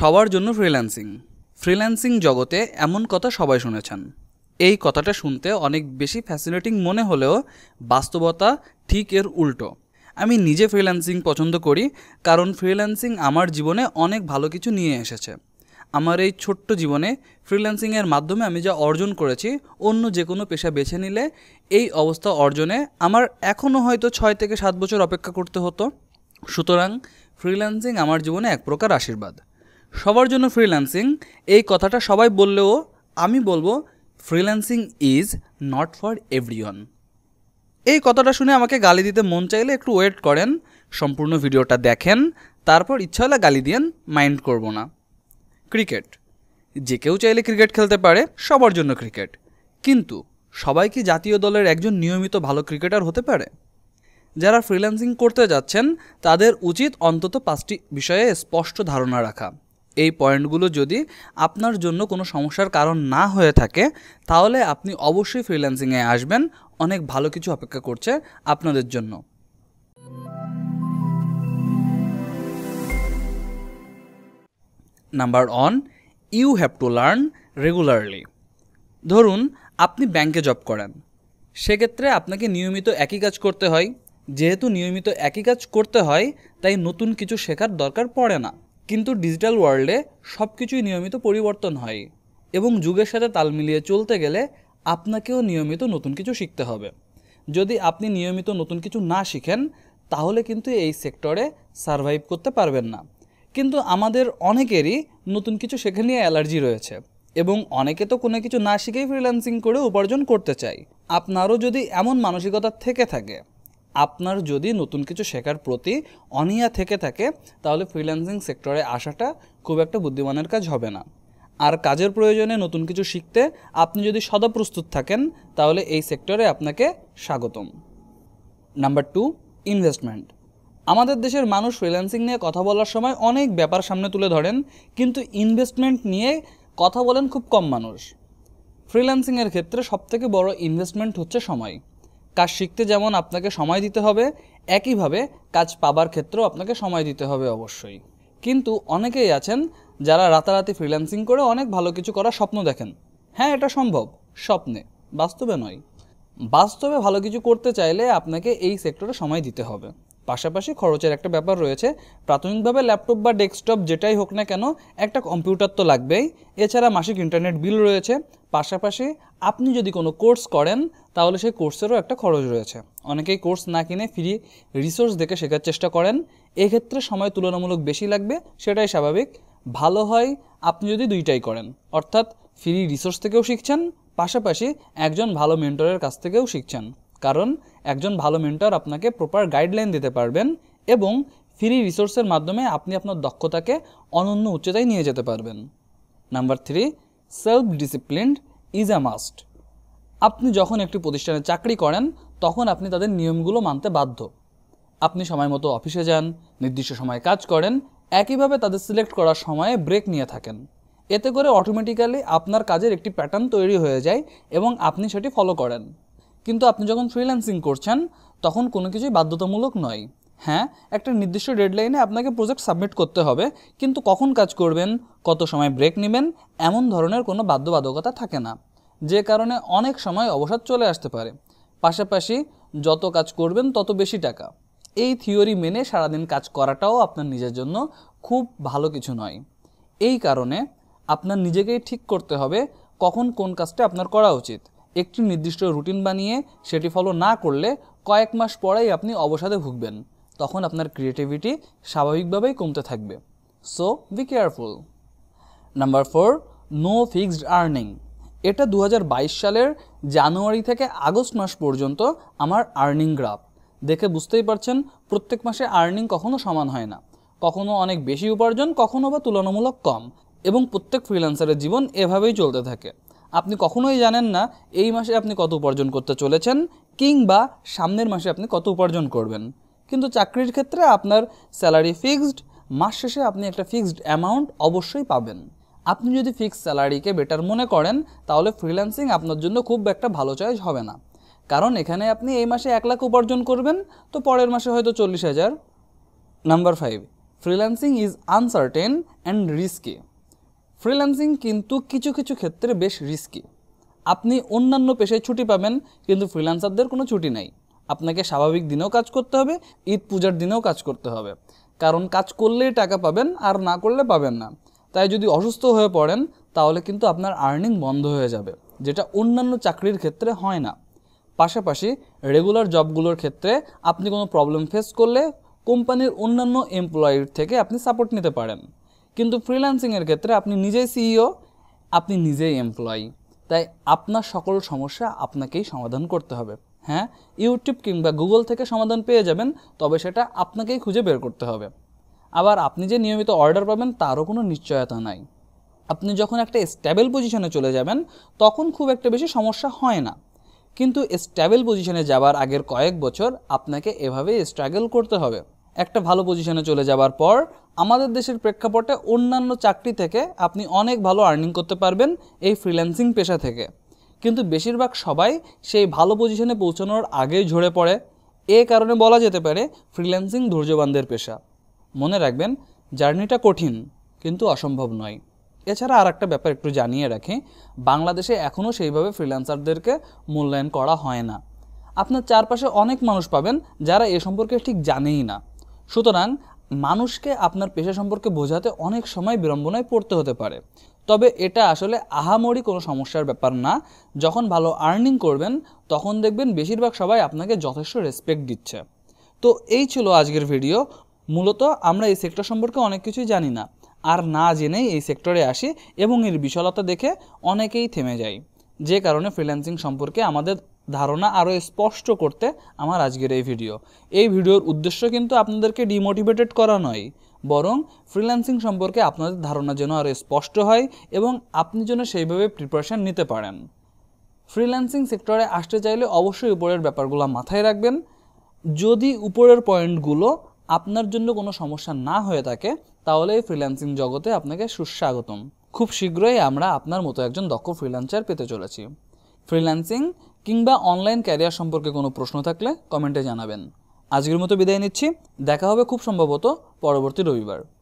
সবার জন্য freelancing freelancing জগতে এমন কথা সবাই শুনেছেন এই কথাটা শুনতে অনেক বেশি ফ্যাসিনেটিং মনে হলেও বাস্তবতা ঠিক এর উল্টো আমি নিজে ফ্রিল্যান্সিং পছন্দ করি কারণ ফ্রিল্যান্সিং আমার জীবনে অনেক ভালো কিছু নিয়ে এসেছে আমার এই ছোট্ট জীবনে ফ্রিল্যান্সিংয়ের মাধ্যমে আমি যা অর্জন করেছি অন্য যে কোনো পেশা বেছে নিলে এই অবস্থা অর্জনে আমার এখনও হয়তো ছয় থেকে সাত বছর অপেক্ষা করতে হতো সুতরাং ফ্রিল্যান্সিং আমার জীবনে এক প্রকার আশীর্বাদ সবার জন্য ফ্রিল্যান্সিং এই কথাটা সবাই বললেও আমি বলবো freelancing is not for everyone এই কথাটা শুনে আমাকে গালি দিতে মন চাইলে একটু ওয়েট করেন সম্পূর্ণ ভিডিওটা দেখেন তারপর ইচ্ছা হলে গালি দিয়েন মাইন্ড করব না ক্রিকেট যে কেউ চাইলে ক্রিকেট খেলতে পারে সবার জন্য ক্রিকেট কিন্তু সবাই কি জাতীয় দলের একজন নিয়মিত ভালো ক্রিকেটার হতে পারে যারা ফ্রিল্যান্সিং করতে যাচ্ছেন তাদের উচিত অন্তত পাঁচটি বিষয়ে স্পষ্ট ধারণা রাখা এই পয়েন্টগুলো যদি আপনার জন্য কোনো সমস্যার কারণ না হয়ে থাকে তাহলে আপনি অবশ্যই ফ্রিল্যান্সিংয়ে আসবেন অনেক ভালো কিছু অপেক্ষা করছে আপনাদের জন্য number one you have to learn regularly ধরুন আপনি ব্যাংকে জব করেন সেক্ষেত্রে আপনাকে নিয়মিত একই কাজ করতে হয় যেহেতু নিয়মিত একই কাজ করতে হয় তাই নতুন কিছু শেখার দরকার পড়ে না কিন্তু ডিজিটাল ওয়ার্ল্ডে সব কিছুই নিয়মিত পরিবর্তন হয় এবং যুগের সাথে তাল মিলিয়ে চলতে গেলে আপনাকেও নিয়মিত নতুন কিছু শিখতে হবে যদি আপনি নিয়মিত নতুন কিছু না শিখেন তাহলে কিন্তু এই সেক্টরে সারভাইভ করতে পারবেন না কিন্তু আমাদের অনেকেরই নতুন কিছু শেখা নিয়ে অ্যালার্জি রয়েছে এবং অনেকে তো কোনো কিছু না শিখেই ফ্রিল্যান্সিং করে উপার্জন করতে চাই আপনারও যদি এমন মানসিকতা থেকে থাকে আপনার যদি নতুন কিছু শেখার প্রতি অনীহা থেকে থাকে তাহলে ফ্রিল্যান্সিং সেক্টরে আসাটা খুব একটা বুদ্ধিমানের কাজ হবে না আর কাজের প্রয়োজনে নতুন কিছু শিখতে আপনি যদি সদা প্রস্তুত থাকেন তাহলে এই সেক্টরে আপনাকে স্বাগতম নাম্বার টু ইনভেস্টমেন্ট আমাদের দেশের মানুষ ফ্রিল্যান্সিং নিয়ে কথা বলার সময় অনেক ব্যাপার সামনে তুলে ধরেন কিন্তু ইনভেস্টমেন্ট নিয়ে কথা বলেন খুব কম মানুষ ফ্রিল্যান্সিংয়ের ক্ষেত্রে সবথেকে বড় ইনভেস্টমেন্ট হচ্ছে সময় কাজ শিখতে যেমন আপনাকে সময় দিতে হবে একইভাবে কাজ পাবার ক্ষেত্রেও আপনাকে সময় দিতে হবে অবশ্যই কিন্তু অনেকেই আছেন যারা রাতারাতি ফ্রিল্যান্সিং করে অনেক ভালো কিছু করার স্বপ্ন দেখেন হ্যাঁ এটা সম্ভব স্বপ্নে বাস্তবে নয় বাস্তবে ভালো কিছু করতে চাইলে আপনাকে এই সেক্টরে সময় দিতে হবে পাশাপাশি খরচের একটা ব্যাপার রয়েছে প্রাথমিকভাবে ল্যাপটপ বা ডেস্কটপ যেটাই হোক না কেন একটা কম্পিউটার তো লাগবেই এছাড়া মাসিক ইন্টারনেট বিল রয়েছে পাশাপাশি আপনি যদি কোনো কোর্স করেন তাহলে সেই কোর্সেরও একটা খরচ রয়েছে অনেকেই কোর্স না কিনে ফ্রি রিসোর্স দেখে শেখার চেষ্টা করেন এক্ষেত্রে সময় তুলনামূলক বেশি লাগবে সেটাই স্বাভাবিক ভালো হয় আপনি যদি দুইটাই করেন অর্থাৎ ফ্রি রিসোর্স থেকেও শিখছেন পাশাপাশি একজন ভালো মেন্টরের কাছ থেকেও শিখছেন কারণ একজন ভালো মেন্টর আপনাকে প্রপার গাইডলাইন দিতে পারবেন এবং ফ্রি রিসোর্সের মাধ্যমে আপনি আপনার দক্ষতাকে অনন্য উচ্চতায় নিয়ে যেতে পারবেন number three self discipline is a must আপনি যখন একটি প্রতিষ্ঠানে চাকরি করেন তখন আপনি তাদের নিয়মগুলো মানতে বাধ্য আপনি সময় মতো অফিসে যান নির্দিষ্ট সময়ে কাজ করেন একইভাবে তাদের সিলেক্ট করার সময়ে ব্রেক নিয়ে থাকেন এতে করে অটোমেটিক্যালি আপনার কাজের একটি প্যাটার্ন তৈরি হয়ে যায় এবং আপনি সেটি ফলো করেন কিন্তু আপনি যখন ফ্রিল্যান্সিং করছেন তখন কোনো কিছুই বাধ্যতামূলক নয় হ্যাঁ একটা নির্দিষ্ট ডেডলাইনে আপনাকে প্রজেক্ট সাবমিট করতে হবে কিন্তু কখন কাজ করবেন কত সময় ব্রেক নেবেন এমন ধরনের কোনো বাধ্যবাধকতা থাকে না যে কারণে অনেক সময় অবসাদ চলে আসতে পারে পাশাপাশি যত কাজ করবেন তত বেশি টাকা এই থিওরি মেনে সারাদিন কাজ করাটাও আপনার নিজের জন্য খুব ভালো কিছু নয় এই কারণে আপনার নিজেকেই ঠিক করতে হবে কখন কোন কাজটা আপনার করা উচিত একটি নির্দিষ্ট রুটিন বানিয়ে সেটি ফলো না করলে কয়েক মাস পরেই আপনি অবসাদে ভুগবেন তখন আপনার ক্রিয়েটিভিটি স্বাভাবিকভাবেই কমতে থাকবে so be careful number four no fixed earning এটা দু সালের জানুয়ারি থেকে আগস্ট মাস পর্যন্ত আমার আর্নিং গ্রাফ দেখে বুঝতেই পারছেন প্রত্যেক মাসে আর্নিং কখনো সমান হয় না কখনো অনেক বেশি উপার্জন কখনো বা তুলনামূলক কম এবং প্রত্যেক ফ্রিল্যান্সারের জীবন এভাবেই চলতে থাকে আপনি কখনোই জানেন না এই মাসে আপনি কত উপার্জন করতে চলেছেন কিংবা সামনের মাসে আপনি কত উপার্জন করবেন কিন্তু চাকরির ক্ষেত্রে আপনার স্যালারি ফিক্সড মাস শেষে আপনি একটা ফিক্সড অ্যামাউন্ট অবশ্যই পাবেন আপনি যদি ফিক্সড স্যালারিকে বেটার মনে করেন তাহলে ফ্রিল্যান্সিং আপনার জন্য খুব একটা ভালো চয়েস হবে না কারণ এখানে আপনি এই মাসে এক লাখ উপার্জন করবেন তো পরের মাসে হয়তো চল্লিশ হাজার number five freelancing is uncertain and risky freelancing কিন্তু কিছু কিছু ক্ষেত্রে বেশ রিস্কি আপনি অন্যান্য পেশায় ছুটি পাবেন কিন্তু ফ্রিল্যান্সারদের কোনো ছুটি নাই আপনাকে স্বাভাবিক দিনেও কাজ করতে হবে ঈদ পূজার দিনেও কাজ করতে হবে কারণ কাজ করলেই টাকা পাবেন আর না করলে পাবেন না তাই যদি অসুস্থ হয়ে পড়েন তাহলে কিন্তু আপনার আর্নিং বন্ধ হয়ে যাবে যেটা অন্যান্য চাকরির ক্ষেত্রে হয় না পাশাপাশি রেগুলার জবগুলোর ক্ষেত্রে আপনি কোনো প্রবলেম ফেস করলে কোম্পানির অন্যান্য এমপ্লয়ির থেকে আপনি সাপোর্ট নিতে পারেন কিন্তু ফ্রিল্যান্সিংয়ের ক্ষেত্রে আপনি নিজেই সিইও আপনি নিজেই এমপ্লয়ি তাই আপনার সকল সমস্যা আপনাকেই সমাধান করতে হবে হ্যাঁ ইউটিউব কিংবা গুগল থেকে সমাধান পেয়ে যাবেন তবে সেটা আপনাকেই খুঁজে বের করতে হবে আবার আপনি যে নিয়মিত অর্ডার পাবেন তারও কোনো নিশ্চয়তা নাই আপনি যখন একটা স্ট্যাবেল পজিশনে চলে যাবেন তখন খুব একটা বেশি সমস্যা হয় না কিন্তু স্ট্যাবেল পজিশনে যাবার আগের কয়েক বছর আপনাকে এভাবেই স্ট্রাগল করতে হবে একটা ভালো পজিশনে চলে যাবার পর আমাদের দেশের প্রেক্ষাপটে অন্যান্য চাকরি থেকে আপনি অনেক ভালো আর্নিং করতে পারবেন এই ফ্রিল্যান্সিং পেশা থেকে কিন্তু বেশিরভাগ সবাই সেই ভালো পজিশনে পৌঁছানোর আগেই ঝরে পড়ে এ কারণে বলা যেতে পারে ফ্রিল্যান্সিং ধৈর্যবানদের পেশা মনে রাখবেন জার্নিটা কঠিন কিন্তু অসম্ভব নয় এছাড়া আর একটা ব্যাপার একটু জানিয়ে রাখি বাংলাদেশে এখনও সেইভাবে ফ্রিল্যান্সারদেরকে মূল্যায়ন করা হয় না আপনার চারপাশে অনেক মানুষ পাবেন যারা এ সম্পর্কে ঠিক জানেই না সুতরাং মানুষকে আপনার পেশা সম্পর্কে বোঝাতে অনেক সময় বিড়ম্বনায় পড়তে হতে পারে তবে এটা আসলে আহামরি কোনো সমস্যার ব্যাপার না যখন ভালো আর্নিং করবেন তখন দেখবেন বেশিরভাগ সবাই আপনাকে যথেষ্ট রেসপেক্ট দিচ্ছে তো এই ছিল আজকের ভিডিও মূলত আমরা এই সেক্টর সম্পর্কে অনেক কিছুই জানি না আর না জেনেই এই সেক্টরে আসি এবং এর বিশালতা দেখে অনেকেই থেমে যাই যে কারণে ফ্রিল্যান্সিং সম্পর্কে আমাদের ধারণা আরও স্পষ্ট করতে আমার আজকের এই ভিডিও এই ভিডিওর উদ্দেশ্য কিন্তু আপনাদেরকে ডিমোটিভেটেড করা নয় বরং ফ্রিল্যান্সিং সম্পর্কে আপনাদের ধারণা যেন আরও স্পষ্ট হয় এবং আপনি যেন সেইভাবে প্রিপারেশান নিতে পারেন ফ্রিল্যান্সিং সেক্টরে আসতে চাইলে অবশ্যই উপরের ব্যাপারগুলো মাথায় রাখবেন যদি উপরের পয়েন্টগুলো আপনার জন্য কোনো সমস্যা না হয়ে থাকে তাহলে এই ফ্রিল্যান্সিং জগতে আপনাকে সুস্বাগতম খুব শীঘ্রই আমরা আপনার মতো একজন দক্ষ ফ্রিল্যান্সার পেতে চলেছি ফ্রিল্যান্সিং কিংবা অনলাইন ক্যারিয়ার সম্পর্কে কোনো প্রশ্ন থাকলে কমেন্টে জানাবেন আজকের মতো বিদায় নিচ্ছি দেখা হবে খুব সম্ভবত পরবর্তী রবিবার